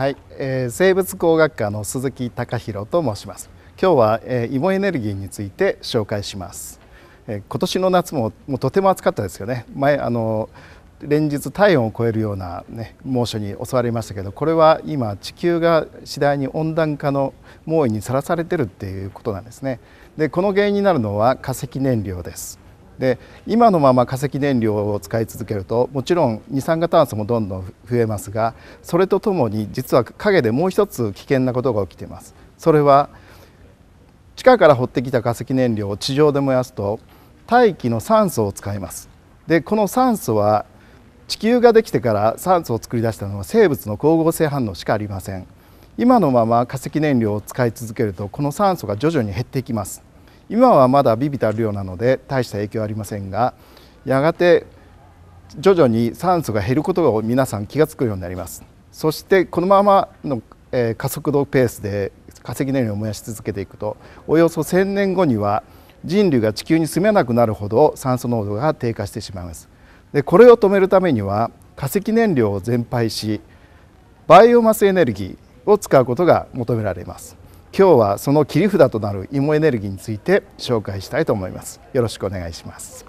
はい、えー、生物工学科の鈴木隆弘と申します。今日は、えー、芋エネルギーについて紹介します。えー、今年の夏ももうとても暑かったですよね。前あの連日体温を超えるような、ね、猛暑に襲われましたけどこれは今地球が次第に温暖化の猛威にさらされてるっていうことなんですねでこの原因になるのは化石燃料ですで今のまま化石燃料を使い続けるともちろん二酸化炭素もどんどん増えますがそれとともに実は陰でもう一つ危険なことが起きています。それは地下から掘ってきた化石燃料を地上で燃やすと大気の酸素を使いますでこの酸素は地球ができてから酸素を作り出したのは生物の光合成反応しかありません今のまま化石燃料を使い続けるとこの酸素が徐々に減っていきます今はまだビビたる量なので大した影響はありませんがやがて徐々に酸素が減ることを皆さん気が付くようになりますそしてこのままの、え加速度ペースで化石燃料を燃やし続けていくとおよそ1,000年後には人類が地球に住めなくなるほど酸素濃度が低下してしまいますでこれを止めるためには化石燃料を全廃しバイオマスエネルギーを使うことが求められます今日はその切り札となる芋エネルギーについて紹介したいと思いますよろしくお願いします